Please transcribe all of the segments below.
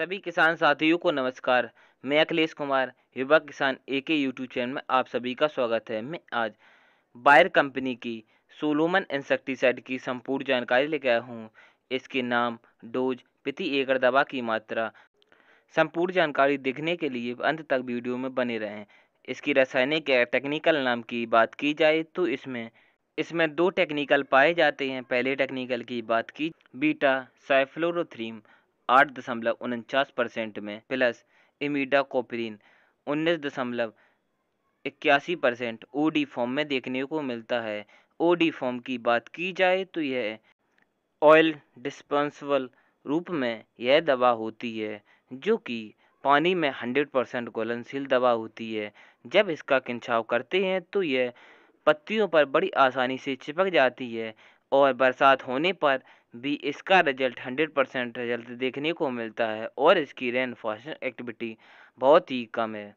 सभी किसान साथियों को नमस्कार मैं अखिलेश कुमार युवा किसान ए के यूट्यूब चैनल में आप सभी का स्वागत है मैं आज बायर कंपनी की सोलोमन इंसेक्टिसाइड की संपूर्ण जानकारी लेकर आया हूँ इसके नाम डोज प्रति एकड़ दवा की मात्रा संपूर्ण जानकारी देखने के लिए अंत तक वीडियो में बने रहें इसकी रासायनिक या टेक्निकल नाम की बात की जाए तो इसमें इसमें दो टेक्निकल पाए जाते हैं पहले टेक्निकल की बात की बीटा साइफ्लोरोथ्रीम आठ दशमलव उनचास परसेंट में प्लस इमिडा कोपरिन उन्नीस दशमलव इक्यासी परसेंट ओ डी फॉर्म में देखने को मिलता है ओ डी फॉर्म की बात की जाए तो यह ऑयल डिस्पेंसिबल रूप में यह दवा होती है जो कि पानी में हंड्रेड परसेंट घुलनशील दवा होती है जब इसका किंचाव करते हैं तो यह पत्तियों पर बड़ी आसानी से चिपक जाती है और बरसात होने पर भी इसका रिजल्ट 100 परसेंट रिजल्ट देखने को मिलता है और इसकी रेन एक्टिविटी बहुत ही कम है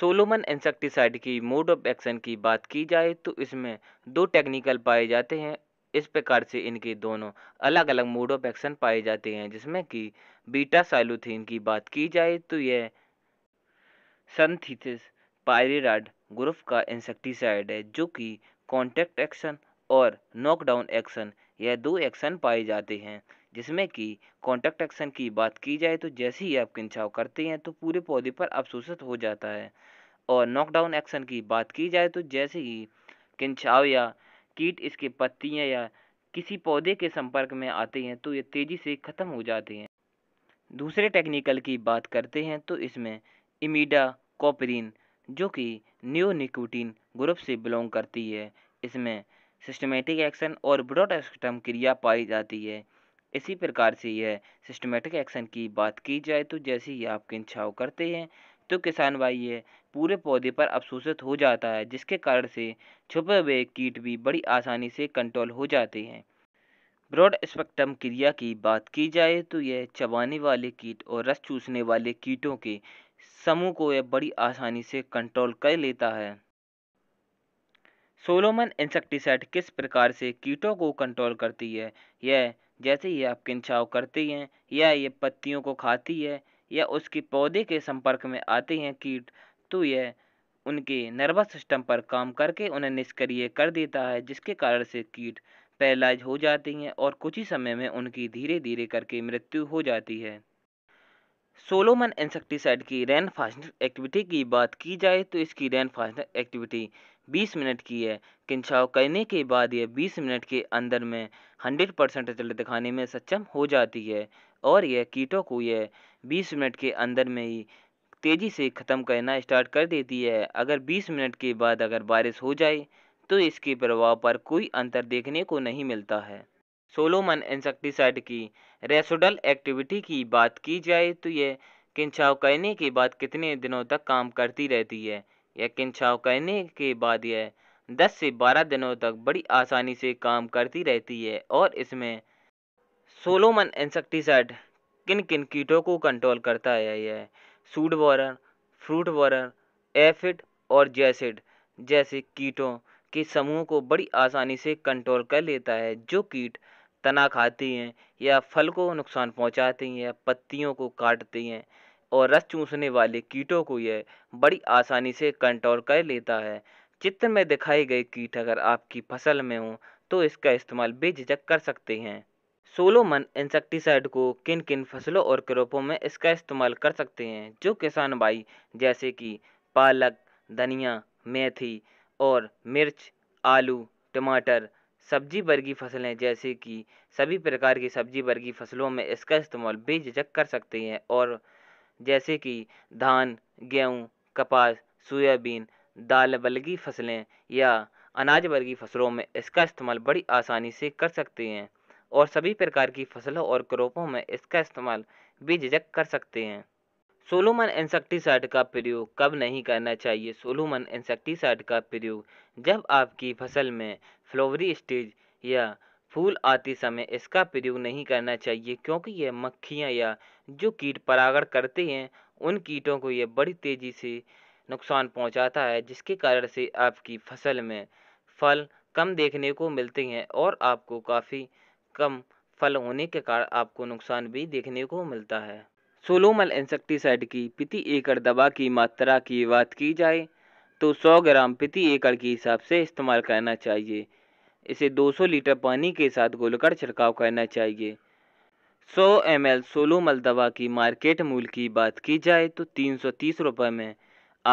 सोलोमन इंसेक्टिसाइड की मोड ऑफ एक्शन की बात की जाए तो इसमें दो टेक्निकल पाए जाते हैं इस प्रकार से इनके दोनों अलग अलग मोड ऑफ एक्शन पाए जाते हैं जिसमें कि बीटा साइलोथीन की बात की जाए तो यह सनथीथिस पायरेराड ग्रुप का इंसेक्टिसाइड है जो कि कॉन्टैक्ट एक्शन और नॉकडाउन एक्शन यह दो एक्शन पाए जाते हैं जिसमें कि कॉन्टैक्ट एक्शन की बात की जाए तो जैसे ही आप किंचाव करते हैं तो पूरे पौधे पर अवशोषित हो जाता है और नॉकडाउन एक्शन की बात की जाए तो जैसे ही किंचाव या कीट इसके पत्तियाँ या किसी पौधे के संपर्क में आते हैं तो ये तेज़ी से ख़त्म हो जाते हैं दूसरे टेक्निकल की बात करते हैं तो इसमें इमीडा कॉपरिन जो कि न्योनिकोटीन ग्रुप से बिलोंग करती है इसमें सिस्टमेटिक एक्शन और ब्रॉड स्पेक्ट्रम क्रिया पाई जाती है इसी प्रकार से यह सिस्टमेटिक एक्शन की बात की जाए तो जैसे ही आप किन छाव करते हैं तो किसान भाई ये पूरे पौधे पर अफसोसित हो जाता है जिसके कारण से छुपे हुए कीट भी बड़ी आसानी से कंट्रोल हो जाते हैं ब्रॉड स्पेक्ट्रम क्रिया की बात की जाए तो यह चबाने वाले कीट और रस चूसने वाले कीटों के समूह को यह बड़ी आसानी से कंट्रोल कर लेता है सोलोमन इंसेक्टिसाइड किस प्रकार से कीटों को कंट्रोल करती है यह जैसे ही आप किंचाव करते हैं या ये पत्तियों को खाती है या उसके पौधे के संपर्क में आते हैं कीट तो यह उनके नर्वस सिस्टम पर काम करके उन्हें निष्क्रिय कर देता है जिसके कारण से कीट पैरालाइज हो जाती हैं और कुछ ही समय में उनकी धीरे धीरे करके मृत्यु हो जाती है सोलोमन इंसेक्टिसाइड की रैन फास्टनर एक्टिविटी की बात की जाए तो इसकी रैन फास्टनर एक्टिविटी 20 मिनट की है किंचाव करने के बाद यह 20 मिनट के अंदर में 100 परसेंट रिजल्ट दिखाने में सक्षम हो जाती है और यह कीटों को यह 20 मिनट के अंदर में ही तेज़ी से ख़त्म करना स्टार्ट कर देती है अगर 20 मिनट के बाद अगर बारिश हो जाए तो इसके प्रभाव पर कोई अंतर देखने को नहीं मिलता है सोलोमन इंसेक्टिसाइड की रेसोडल एक्टिविटी की बात की जाए तो यह किंचाव करने के बाद कितने दिनों तक काम करती रहती है यह किंचाव करने के बाद यह 10 से 12 दिनों तक बड़ी आसानी से काम करती रहती है और इसमें सोलोमन इंसेक्टिसाइड किन किन कीटों को कंट्रोल करता है यह shoot borer fruit borer aphid और जैसिड जैसे कीटों के समूह को बड़ी आसानी से कंट्रोल कर लेता है जो कीट तना खाती हैं या फल को नुकसान पहुंचाती हैं पत्तियों को काटती हैं और रस चूसने वाले कीटों को यह बड़ी आसानी से कंट्रोल कर लेता है चित्र में दिखाई गई कीट अगर आपकी फसल में हो तो इसका इस्तेमाल बेझिझक कर सकते हैं सोलोमन इंसेक्टिसाइड को किन किन फसलों और क्रोपों में इसका इस्तेमाल कर सकते हैं जो किसान भाई जैसे कि पालक धनिया मेथी और मिर्च आलू टमाटर सब्जी वर्गी फसलें जैसे कि सभी प्रकार की सब्जी वर्गी फसलों में इसका इस्तेमाल बेझिझक कर सकते हैं और जैसे कि धान गेहूँ कपास सोयाबीन दाल बल्कि फसलें या अनाज वर्गी फसलों में इसका इस्तेमाल बड़ी आसानी से कर सकते हैं और सभी प्रकार की फसलों और क्रॉपों में इसका इस्तेमाल बेझिझक कर सकते हैं सोलोमन इंसेक्टिसाइड का प्रयोग कब नहीं करना चाहिए सोलोमन इंसेक्टिसाइड का प्रयोग जब आपकी फसल में फ्लोवरी स्टेज या फूल आते समय इसका प्रयोग नहीं करना चाहिए क्योंकि यह मक्खियाँ या जो कीट परागण करते हैं उन कीटों को यह बड़ी तेज़ी से नुकसान पहुंचाता है जिसके कारण से आपकी फसल में फल कम देखने को मिलते हैं और आपको काफ़ी कम फल होने के कारण आपको नुकसान भी देखने को मिलता है सोलोमल इंसेक्टिसाइड की प्रति एकड़ दवा की मात्रा की बात की जाए तो 100 ग्राम प्रति एकड़ के हिसाब से इस्तेमाल करना चाहिए इसे 200 लीटर पानी के साथ गोलकर छिड़काव करना चाहिए 100 एम एल सोलोमल दवा की मार्केट मूल्य की बात की जाए तो तीन सौ रुपये में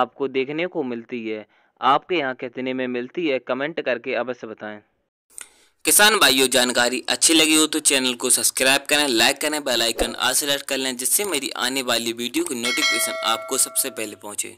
आपको देखने को मिलती है आपके यहाँ कितने में मिलती है कमेंट करके अवश्य बताएं किसान भाइयों जानकारी अच्छी लगी हो तो चैनल को सब्सक्राइब करें लाइक करें बेल आइकन आज सेलेक्ट कर लें जिससे मेरी आने वाली वीडियो की नोटिफिकेशन आपको सबसे पहले पहुंचे